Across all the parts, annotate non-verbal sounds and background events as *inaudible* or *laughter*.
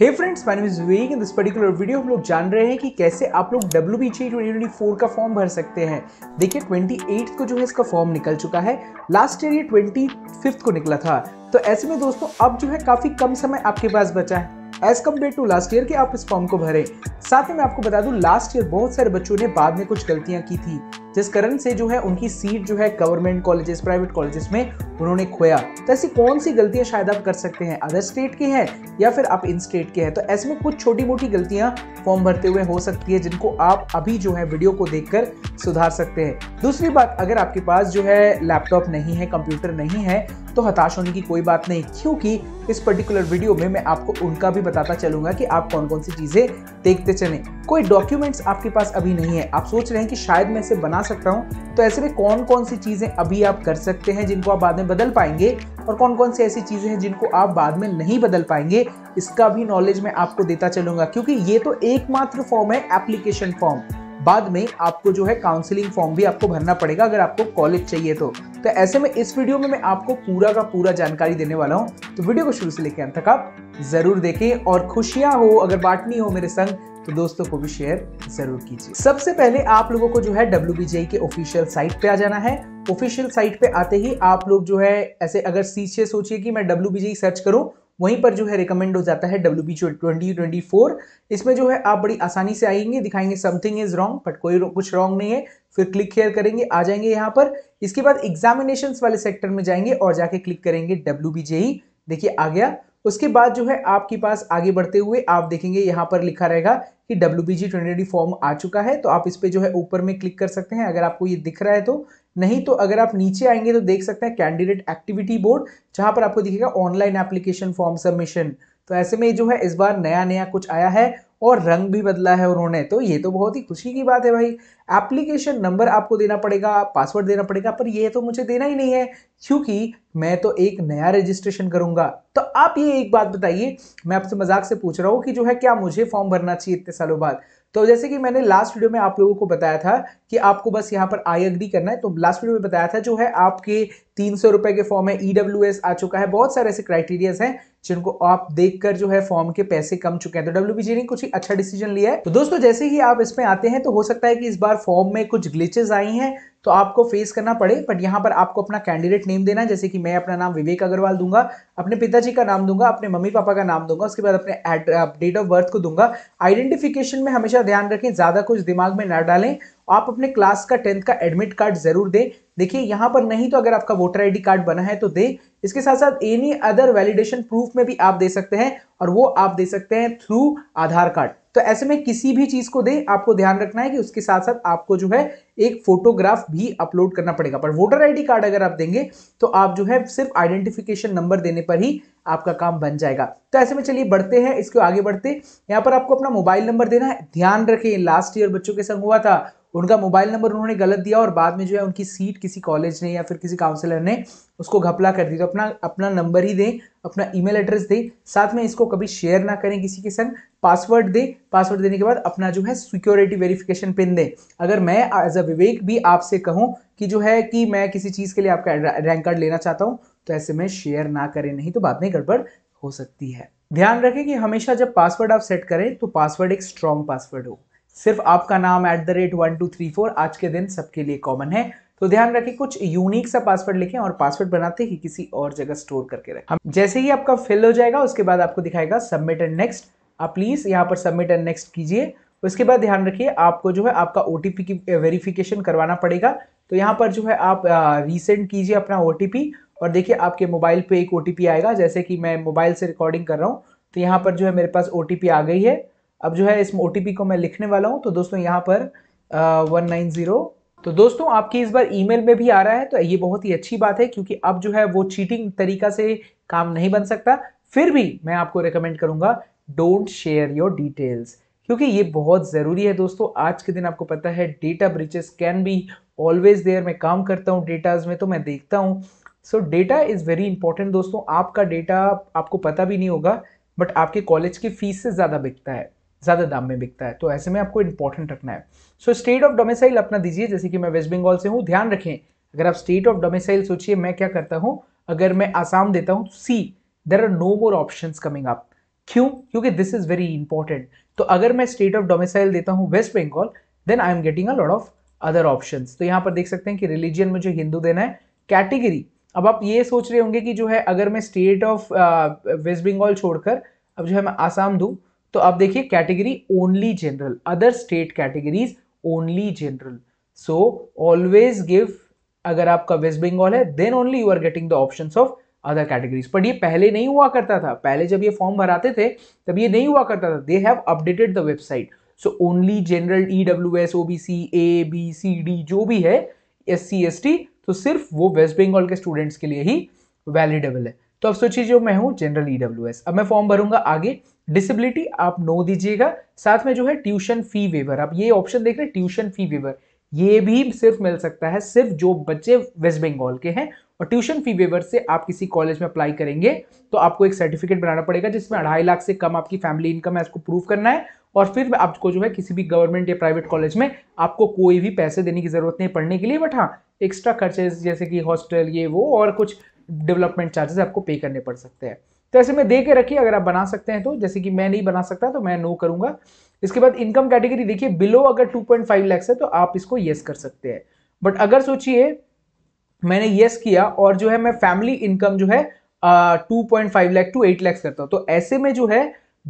hey friends my name is Vivek in this particular video हम लोग जान रहे हैं कि कैसे आप लोग डब्ल्यू बी जी ट्वेंटी का फॉर्म भर सकते हैं देखिए ट्वेंटी को जो है इसका फॉर्म निकल चुका है लास्ट ईयर ये ट्वेंटी को निकला था तो ऐसे में दोस्तों अब जो है काफ़ी कम समय आपके पास बचा है as compare to last year के आप इस फॉर्म को भरें साथ ही मैं आपको बता दूं लास्ट ईयर बहुत सारे बच्चों ने बाद में कुछ गलतियां की थी जिस कारण से जो है उनकी सीट जो है गवर्नमेंट कॉलेजेस प्राइवेट कॉलेजेस में उन्होंने खोया तो ऐसी कौन सी गलतियां शायद आप कर सकते हैं अदर स्टेट के हैं या फिर आप इन स्टेट के हैं तो ऐसे में कुछ छोटी मोटी गलतियां फॉर्म भरते हुए हो सकती है जिनको आप अभी जो है वीडियो को देख सुधार सकते हैं दूसरी बात अगर आपके पास जो है लैपटॉप नहीं है कंप्यूटर नहीं है तो हताश होने की कोई बात नहीं क्योंकि इस पर्टिकुलर वीडियो में मैं आपको उनका भी बताता चलूंगा कि आप कौन कौन सी चीज़ें देखते चलें कोई डॉक्यूमेंट्स आपके पास अभी नहीं है आप सोच रहे हैं कि शायद मैं इसे बना सकता हूँ तो ऐसे में कौन कौन सी चीज़ें अभी आप कर सकते हैं जिनको आप बाद में बदल पाएंगे और कौन कौन सी ऐसी चीज़ें हैं जिनको आप बाद में नहीं बदल पाएंगे इसका भी नॉलेज मैं आपको देता चलूंगा क्योंकि ये तो एकमात्र फॉर्म है एप्लीकेशन फॉर्म बाद में आपको जो है काउंसलिंग फॉर्म भी आपको भरना पड़ेगा अगर आपको कॉलेज चाहिए तो तो ऐसे में इस वीडियो में मैं आपको पूरा का पूरा जानकारी देने वाला हूँ तो वीडियो को शुरू से लेकर अंत तक आप जरूर देखें और खुशियाँ हो अगर बांटनी हो मेरे संग तो दोस्तों को भी शेयर जरूर कीजिए सबसे पहले आप लोगों को जो है डब्ल्यू के ऑफिशियल साइट पे आ जाना है ऑफिशियल साइट पे आते ही आप लोग जो है ऐसे अगर सीछे सोचिए कि मैं डब्ल्यू सर्च करूँ वहीं पर जो है रिकमेंड हो जाता है डब्ल्यू बी इसमें जो है आप बड़ी आसानी से आएंगे दिखाएंगे समथिंग इज रॉन्ग बट कोई कुछ रॉन्ग नहीं है फिर क्लिक हेयर करेंगे आ जाएंगे यहाँ पर इसके बाद एग्जामिनेशन वाले सेक्टर में जाएंगे और जाके क्लिक करेंगे डब्ल्यू देखिए आ गया उसके बाद जो है आपके पास आगे बढ़ते हुए आप देखेंगे यहाँ पर लिखा रहेगा कि W B G twenty form आ चुका है तो आप इस पर जो है ऊपर में क्लिक कर सकते हैं अगर आपको ये दिख रहा है तो नहीं तो अगर आप नीचे आएंगे तो देख सकते हैं कैंडिडेट एक्टिविटी बोर्ड जहाँ पर आपको दिखेगा ऑनलाइन एप्लीकेशन फॉर्म सबमिशन तो ऐसे में जो है इस बार नया नया कुछ आया है और रंग भी बदला है उन्होंने तो ये तो बहुत ही खुशी की बात है भाई एप्लीकेशन नंबर आपको देना पड़ेगा पासवर्ड देना पड़ेगा पर ये तो मुझे देना ही नहीं है क्योंकि मैं तो एक नया रजिस्ट्रेशन करूंगा तो आप ये एक बात बताइए मैं आपसे मजाक से पूछ रहा हूँ कि जो है क्या मुझे फॉर्म भरना चाहिए इतने सालों बाद तो जैसे कि मैंने लास्ट वीडियो में आप लोगों को बताया था कि आपको बस यहाँ पर आई एग्री करना है तो लास्ट वीडियो में बताया था जो है आपके तीन सौ रुपए के फॉर्म है ई आ चुका है बहुत सारे ऐसे क्राइटेरियाज हैं जिनको आप देखकर जो है फॉर्म के पैसे कम चुके हैं तो डब्ल्यू ने कुछ ही अच्छा डिसीजन लिया है तो दोस्तों जैसे ही आप इसमें आते हैं तो हो सकता है कि इस बार फॉर्म में कुछ ग्लिचेस आई हैं तो आपको फेस करना पड़े बट यहाँ पर आपको अपना कैंडिडेट नेम देना है जैसे कि मैं अपना नाम विवेक अग्रवाल दूंगा अपने पिताजी का नाम दूंगा अपने मम्मी पापा का नाम दूंगा उसके बाद अपने डेट ऑफ बर्थ को दूंगा आइडेंटिफिकेशन में हमेशा ध्यान रखें ज़्यादा कुछ दिमाग में ना डालें आप अपने क्लास का टेंथ का एडमिट कार्ड जरूर दें देखिए यहाँ पर नहीं तो अगर आपका वोटर आईडी कार्ड बना है तो दे इसके साथ साथ एनी अदर वैलिडेशन प्रूफ में भी आप दे सकते हैं और वो आप दे सकते हैं थ्रू आधार कार्ड तो ऐसे में किसी भी चीज़ को दे आपको ध्यान रखना है कि उसके साथ साथ आपको जो है एक फोटोग्राफ भी अपलोड करना पड़ेगा पर वोटर आईडी कार्ड अगर आप देंगे तो आप जो है सिर्फ आइडेंटिफिकेशन नंबर देने पर ही आपका काम बन जाएगा तो ऐसे में चलिए बढ़ते हैं इसको आगे बढ़ते यहाँ पर आपको अपना मोबाइल नंबर देना है ध्यान रखें लास्ट ईयर बच्चों के संग हुआ था उनका मोबाइल नंबर उन्होंने गलत दिया और बाद में जो है उनकी सीट किसी कॉलेज ने या फिर किसी काउंसलर ने उसको घपला कर दी तो अपना अपना नंबर ही दें अपना ईमेल एड्रेस दें साथ में इसको कभी शेयर ना करें किसी के संग पासवर्ड दें पासवर्ड देने के बाद अपना जो है सिक्योरिटी वेरिफिकेशन पिन दें अगर मैं एज अ विवेक भी आपसे कहूँ कि जो है कि मैं किसी चीज़ के लिए आपका रैंक कार्ड लेना चाहता हूँ तो ऐसे में शेयर ना करें नहीं तो बाद में गड़बड़ हो सकती है ध्यान रखें कि हमेशा जब पासवर्ड आप सेट करें तो पासवर्ड एक स्ट्रॉन्ग पासवर्ड हो सिर्फ आपका नाम at the rate one two three four आज के दिन सबके लिए कॉमन है तो ध्यान रखिए कुछ यूनिक सा पासवर्ड लिखें और पासवर्ड बनाते ही किसी और जगह स्टोर करके रखें हम जैसे ही आपका फिल हो जाएगा उसके बाद आपको दिखाएगा सबमिट एंड नेक्स्ट आप प्लीज़ यहाँ पर सबमिट एंड नेक्स्ट कीजिए उसके बाद ध्यान रखिए आपको जो है आपका ओ की वेरिफिकेशन करवाना पड़ेगा तो यहाँ पर जो है आप रीसेंड कीजिए अपना ओ और देखिए आपके मोबाइल पे एक ओ आएगा जैसे कि मैं मोबाइल से रिकॉर्डिंग कर रहा हूँ तो यहाँ पर जो है मेरे पास ओ आ गई है अब जो है इस ओ को मैं लिखने वाला हूँ तो दोस्तों यहाँ पर वन नाइन ज़ीरो तो दोस्तों आपकी इस बार ईमेल में भी आ रहा है तो ये बहुत ही अच्छी बात है क्योंकि अब जो है वो चीटिंग तरीका से काम नहीं बन सकता फिर भी मैं आपको रिकमेंड करूँगा डोंट शेयर योर डिटेल्स क्योंकि ये बहुत ज़रूरी है दोस्तों आज के दिन आपको पता है data breaches can be always there मैं काम करता हूँ डेटाज में तो मैं देखता हूँ so data is very important दोस्तों आपका डेटा आपको पता भी नहीं होगा बट आपके कॉलेज की फ़ीस से ज़्यादा बिकता है ज़्यादा दाम में बिकता है तो ऐसे में आपको इंपॉर्टेंट रखना है सो स्टेट ऑफ डोमिसाइल अपना दीजिए जैसे कि मैं वेस्ट बंगाल से हूँ ध्यान रखें अगर आप स्टेट ऑफ डोमिसाइल सोचिए मैं क्या करता हूँ अगर मैं आसाम देता हूँ see there are no more option coming up क्यों क्योंकि दिस इज़ वेरी इंपॉर्टेंट तो अगर मैं स्टेट ऑफ डोमिसाइल देता हूँ West Bengal then I am getting a lot of other option तो यहाँ पर देख सकते हैं कि रिलीजियन मुझे हिंदू देना है कैटेगरी अब आप ये सोच रहे होंगे कि जो है अगर मैं स्टेट ऑफ वेस्ट बंगाल छोड़कर अब जो है मैं आसाम दूँ तो आप देखिए category only general other state categories only general so always give अगर आपका वेस्ट बंगाल है then only you are getting the option of other categories पर ये पहले नहीं हुआ करता था पहले जब ये फॉर्म भराते थे तब ये नहीं हुआ करता था they have updated the website so only general E W S O B C A B C D जो भी है एस सी एस टी तो सिर्फ वो वेस्ट बंगाल के स्टूडेंट्स के लिए ही वैलिडेबल है तो अब सोचिए जो मैं हूँ जनरल ई e अब मैं फॉर्म भरूंगा आगे डिसेबिलिटी आप नो दीजिएगा साथ में जो है ट्यूशन फी वेवर आप ये ऑप्शन देख रहे हैं ट्यूशन फी वेवर ये भी सिर्फ मिल सकता है सिर्फ जो बच्चे वेस्ट बंगाल के हैं और ट्यूशन फी वेवर से आप किसी कॉलेज में अप्लाई करेंगे तो आपको एक सर्टिफिकेट बनाना पड़ेगा जिसमें अढ़ाई लाख से कम आपकी फैमिली इनकम है आपको प्रूफ करना है और फिर आपको जो है किसी भी गवर्नमेंट या प्राइवेट कॉलेज में आपको कोई भी पैसे देने की ज़रूरत नहीं पढ़ने के लिए बट हाँ एक्स्ट्रा खर्चे जैसे कि हॉस्टल ये वो और कुछ डेवलपमेंट चार्जेस आपको पे करने पड़ सकते हैं तो ऐसे में दे के रखिए अगर आप बना सकते हैं तो जैसे कि मैं नहीं बना सकता तो मैं नो करूंगा इसके बाद इनकम कैटेगरी देखिए बिलो अगर 2.5 लाख है तो आप इसको येस कर सकते हैं बट अगर सोचिए मैंने येस किया और जो है मैं फैमिली इनकम जो है two point five lakh to eight lakhs करता हूं तो ऐसे में जो है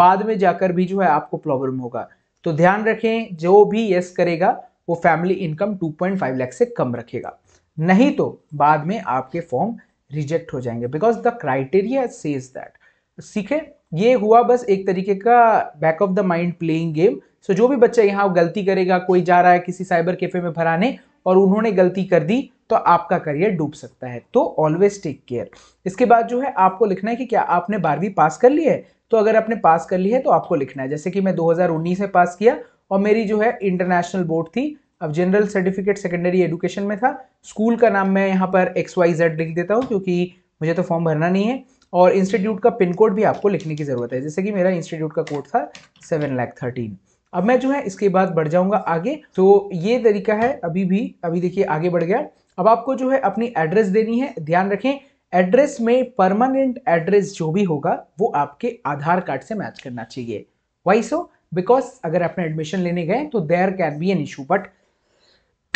बाद में जाकर भी जो है आपको प्रॉब्लम होगा तो ध्यान रखें जो भी यस करेगा वो family income two point five lakh से कम रखेगा नहीं तो बाद में आपके फॉर्म रिजेक्ट हो जाएंगे because the criteria says that सीखे ये हुआ बस एक तरीके का back of the mind playing game so जो भी बच्चा यहाँ गलती करेगा कोई जा रहा है किसी साइबर कैफे में भराने और उन्होंने गलती कर दी तो आपका करियर डूब सकता है तो ऑलवेज टेक केयर इसके बाद जो है आपको लिखना है कि क्या आपने बारहवीं पास कर ली है तो अगर आपने पास कर ली है तो आपको लिखना है जैसे कि मैं 2019 से पास किया और मेरी जो है इंटरनेशनल बोर्ड थी अब जनरल सर्टिफिकेट सेकेंडरी एडुकेशन में था स्कूल का नाम मैं यहाँ पर एक्स वाई जेड लिख देता हूँ क्योंकि मुझे तो फॉर्म भरना नहीं है और इंस्टीट्यूट का पिन कोड भी आपको लिखने की ज़रूरत है जैसे कि मेरा इंस्टीट्यूट का कोड था सेवन लैख थर्टीन अब मैं जो है इसके बाद बढ़ जाऊंगा आगे तो ये तरीका है अभी भी अभी देखिए आगे बढ़ गया अब आपको जो है अपनी एड्रेस देनी है ध्यान रखें एड्रेस में परमानेंट एड्रेस जो भी होगा वो आपके आधार कार्ड से मैच करना चाहिए वाई सो बिकॉज अगर आपने एडमिशन लेने गए तो there can be an issue but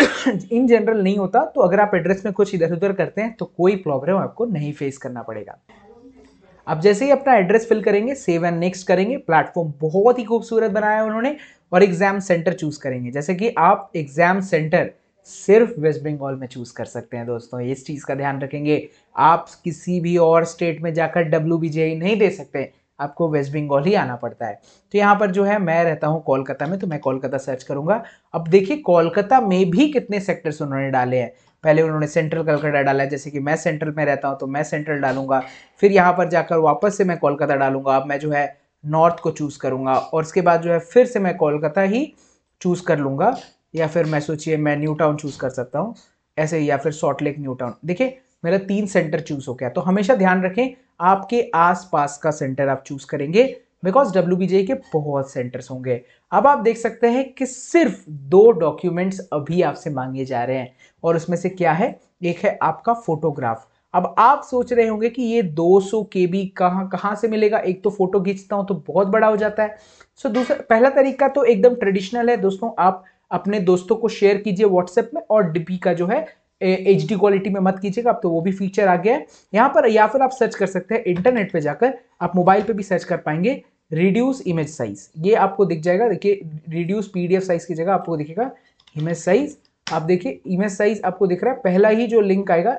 in *coughs* general नहीं होता तो अगर आप एड्रेस में कुछ इधर उधर करते हैं तो कोई प्रॉब्लम आपको नहीं फेस करना पड़ेगा आप जैसे ही अपना एड्रेस फिल करेंगे सेव एंड नेक्स्ट करेंगे प्लेटफॉर्म बहुत ही खूबसूरत बनाया है उन्होंने और एग्जाम सेंटर चूज करेंगे जैसे कि आप एग्जाम सेंटर सिर्फ वेस्ट बंगाल में चूज कर सकते हैं दोस्तों इस चीज़ का ध्यान रखेंगे आप किसी भी और स्टेट में जाकर डब्ल्यू नहीं दे सकते आपको वेस्ट बंगाल ही आना पड़ता है तो यहाँ पर जो है मैं रहता हूँ कोलकाता में तो मैं कोलकाता सर्च करूंगा अब देखिए कोलकाता में भी कितने सेक्टर्स उन्होंने डाले हैं पहले उन्होंने सेंट्रल कलकत्ता डाला है जैसे कि मैं सेंट्रल में रहता हूँ तो मैं सेंट्रल डालूंगा फिर यहाँ पर जाकर वापस से मैं कोलकाता डालूंगा अब मैं जो है नॉर्थ को चूज़ करूँगा और उसके बाद जो है फिर से मैं कोलकाता ही चूज़ कर लूँगा या फिर मैं सोचिए मैं न्यू टाउन चूज़ कर सकता हूँ ऐसे या फिर सॉल्ट लेक न्यू टाउन देखिए मेरा तीन सेंटर चूज़ हो गया तो हमेशा ध्यान रखें आपके आसपास का सेंटर आप चूज करेंगे बिकॉज डब्ल्यू के बहुत सेंटर्स होंगे अब आप देख सकते हैं कि सिर्फ दो डॉक्यूमेंट्स अभी आपसे मांगे जा रहे हैं और उसमें से क्या है एक है आपका फोटोग्राफ अब आप सोच रहे होंगे कि ये 200 सौ के बी कहाँ कहाँ से मिलेगा एक तो फोटो खींचता हूँ तो बहुत बड़ा हो जाता है सो so, दूसरा पहला तरीका तो एकदम ट्रेडिशनल है दोस्तों आप अपने दोस्तों को शेयर कीजिए व्हाट्सएप में और डीपी का जो है एच डी क्वालिटी में मत कीजिएगा अब तो वो भी फीचर आ गया है यहाँ पर या फिर आप सर्च कर सकते हैं इंटरनेट पे जाकर आप मोबाइल पे भी सर्च कर पाएंगे रिड्यूस इमेज साइज ये आपको दिख जाएगा देखिए रिड्यूस पीडीएफ साइज की जगह आपको दिखेगा इमेज साइज आप देखिए इमेज साइज आपको दिख रहा है पहला ही जो लिंक आएगा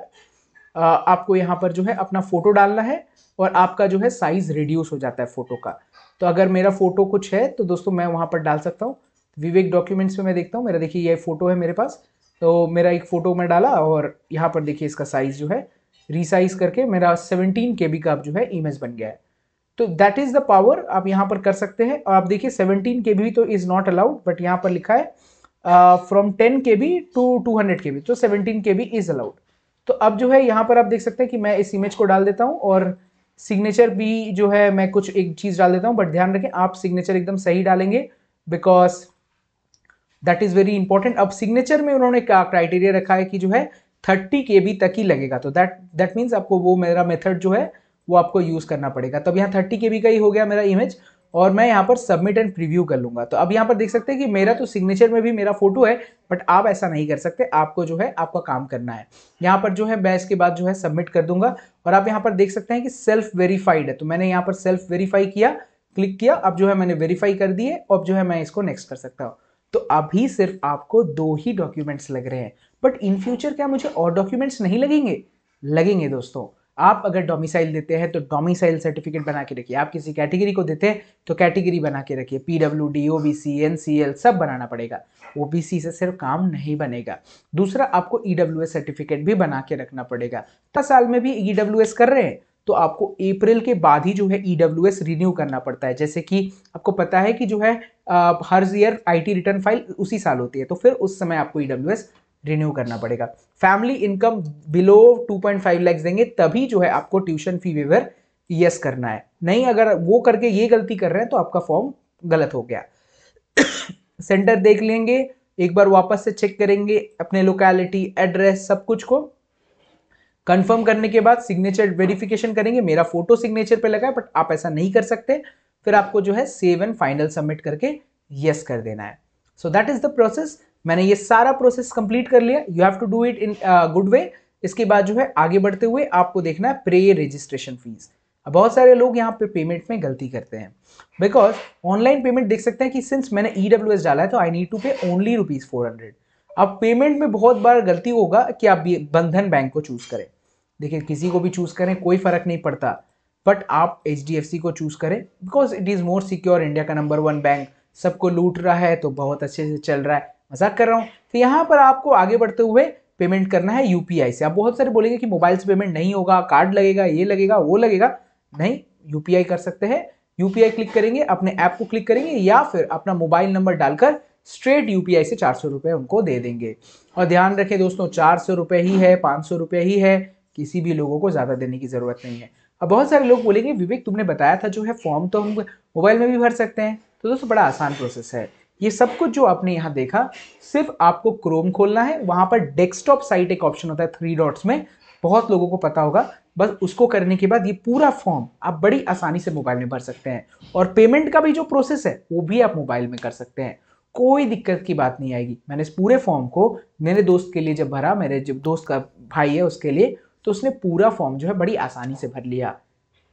आपको यहाँ पर जो है अपना फोटो डालना है और आपका जो है साइज रिड्यूस हो जाता है फोटो का तो अगर मेरा फोटो कुछ है तो दोस्तों मैं वहाँ पर डाल सकता हूँ विवेक डॉक्यूमेंट्स में मैं देखता हूँ मेरा देखिए ये फोटो है मेरे पास तो मेरा एक फ़ोटो में डाला और यहाँ पर देखिए इसका साइज़ जो है रिसाइज़ करके मेरा सेवनटीन के बी का जो है इमेज बन गया है तो दैट इज़ द पावर आप यहाँ पर कर सकते हैं और आप देखिए सेवनटीन के बी तो इज़ नॉट अलाउड बट यहाँ पर लिखा है from ten K B to two hundred K B तो seventeen K B is allowed तो अब जो है यहाँ पर आप देख सकते हैं कि मैं इस इमेज को डाल देता हूँ और सिग्नेचर भी जो है मैं कुछ एक चीज़ डाल देता हूँ बट ध्यान रखें आप सिग्नेचर एकदम सही डालेंगे because that is very important अब सिग्नेचर में उन्होंने क्या क्राइटेरिया रखा है कि जो है थर्टी के बी तक ही लगेगा तो दैट दैट मीन्स आपको वो मेरा मेथड जो है वो आपको यूज़ करना पड़ेगा तब तो यहाँ थर्टी के बी का ही हो गया मेरा इमेज और मैं यहाँ पर सबमिट एंड प्रीव्यू कर लूंगा तो अब यहाँ पर देख सकते हैं कि मेरा तो सिग्नेचर में भी मेरा फोटो है बट आप ऐसा नहीं कर सकते आपको जो है आपका काम करना है यहाँ पर जो है मैं इसके बाद जो है सबमिट कर दूंगा और आप यहाँ पर देख सकते हैं कि सेल्फ वेरीफाइड है तो मैंने यहाँ पर सेल्फ वेरीफाई किया क्लिक किया अब जो है मैंने वेरीफाई कर दिए अब जो है मैं इसको नेक्स्ट कर सकता हूँ तो अभी सिर्फ आपको दो ही डॉक्यूमेंट्स लग रहे हैं बट इन फ्यूचर क्या मुझे और डॉक्यूमेंट्स नहीं लगेंगे लगेंगे दोस्तों आप अगर डोमिसाइल देते हैं तो डोमिसाइल सर्टिफिकेट बना के रखिए आप किसी कैटेगरी को देते हैं तो कैटेगरी बना के रखिए P W D O B C N C L सब बनाना पड़ेगा ओ बी सी से सिर्फ काम नहीं बनेगा दूसरा आपको ई डब्ल्यू एस सर्टिफिकेट भी बना के रखना पड़ेगा दस साल में भी ई डब्ल्यू एस कर रहे हैं तो आपको अप्रैल के बाद ही जो है ई डब्ल्यू एस रिन्यू करना पड़ता है जैसे कि आपको पता है कि जो है हर ईयर आईटी रिटर्न फाइल उसी साल होती है तो फिर उस समय आपको ईडब्ल्यू e रिन्यू करना पड़ेगा फैमिली इनकम बिलो 2.5 लैक्स देंगे तभी जो है आपको ट्यूशन फी वेवर यस करना है नहीं अगर वो करके ये गलती कर रहे हैं तो आपका फॉर्म गलत हो गया सेंटर *coughs* देख लेंगे एक बार वापस से चेक करेंगे अपने लोकेलिटी एड्रेस सब कुछ को कंफर्म करने के बाद सिग्नेचर वेरिफिकेशन करेंगे मेरा फोटो सिग्नेचर पे लगा है बट आप ऐसा नहीं कर सकते फिर आपको जो है सेव एंड फाइनल सबमिट करके यस yes कर देना है so that is the process मैंने ये सारा प्रोसेस कंप्लीट कर लिया you have to do it in good way इसके बाद जो है आगे बढ़ते हुए आपको देखना है प्रे रजिस्ट्रेशन फीस बहुत सारे लोग यहाँ पे पेमेंट में गलती करते हैं बिकॉज ऑनलाइन पेमेंट देख सकते हैं कि सिंस मैंने ई e डाला है तो I need to pay only rupees four hundred अब पेमेंट में बहुत बार गलती होगा कि आप बंधन बैंक को चूज़ करें देखिए किसी को भी चूज़ करें कोई फ़र्क नहीं पड़ता बट आप एच डी एफ सी को चूज़ करें because it is more secure India का नंबर वन बैंक सबको लूट रहा है तो बहुत अच्छे से चल रहा है मजाक कर रहा हूँ तो यहाँ पर आपको आगे बढ़ते हुए पेमेंट करना है यूपीआई से आप बहुत सारे बोलेंगे कि मोबाइल से पेमेंट नहीं होगा कार्ड लगेगा ये लगेगा वो लगेगा नहीं यूपीआई कर सकते हैं यूपीआई क्लिक करेंगे अपने ऐप को क्लिक करेंगे या फिर अपना मोबाइल नंबर डालकर स्ट्रेट यूपीआई से चार सौ रुपये उनको दे देंगे और ध्यान रखें दोस्तों चार सौ रुपए ही है पाँच सौ रुपये ही है किसी भी लोगों को ज़्यादा देने की ज़रूरत नहीं है अब बहुत सारे लोग बोलेंगे विवेक तुमने बताया था जो है फॉर्म तो हम मोबाइल में भी भर सकते हैं तो दोस्तों बड़ा आसान प्रोसेस है ये सब कुछ जो आपने यहाँ देखा सिर्फ आपको क्रोम खोलना है वहाँ पर डेस्कटॉप साइट एक ऑप्शन होता है थ्री डॉट्स में बहुत लोगों को पता होगा बस उसको करने के बाद ये पूरा फॉर्म आप बड़ी आसानी से मोबाइल में भर सकते हैं और पेमेंट का भी जो प्रोसेस है वो भी आप मोबाइल में कर सकते हैं कोई दिक्कत की बात नहीं आएगी मैंने इस पूरे फॉर्म को मेरे दोस्त के लिए जब भरा मेरे जब दोस्त का भाई है उसके लिए तो उसने पूरा फॉर्म जो है बड़ी आसानी से भर लिया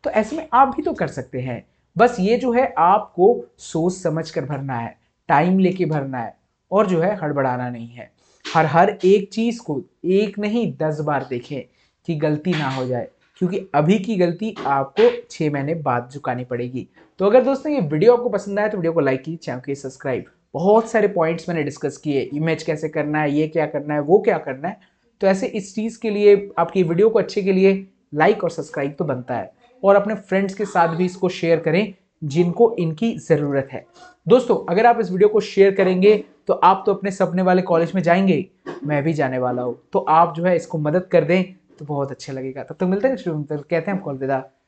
तो ऐसे में आप भी तो कर सकते हैं बस ये जो है आपको सोच समझ कर भरना है टाइम लेके भरना है और जो है हड़बड़ाना नहीं है हर हर एक चीज़ को एक नहीं दस बार देखें कि गलती ना हो जाए क्योंकि अभी की गलती आपको छः महीने बाद झुकानी पड़ेगी तो अगर दोस्तों ये वीडियो आपको पसंद आया तो वीडियो को लाइक कीजिए चैनल के सब्सक्राइब बहुत सारे पॉइंट्स मैंने डिस्कस किए इमेज कैसे करना है ये क्या करना है वो क्या करना है तो ऐसे इस चीज़ के लिए आपकी वीडियो को अच्छे के लिए लाइक और सब्सक्राइब तो बनता है और अपने फ्रेंड्स के साथ भी इसको शेयर करें जिनको इनकी ज़रूरत है दोस्तों अगर आप इस वीडियो को शेयर करेंगे तो आप तो अपने सपने वाले कॉलेज में जाएंगे मैं भी जाने वाला हूँ तो आप जो है इसको मदद कर दें तो बहुत अच्छा लगेगा तब तक तो मिलते हैं कहते हैं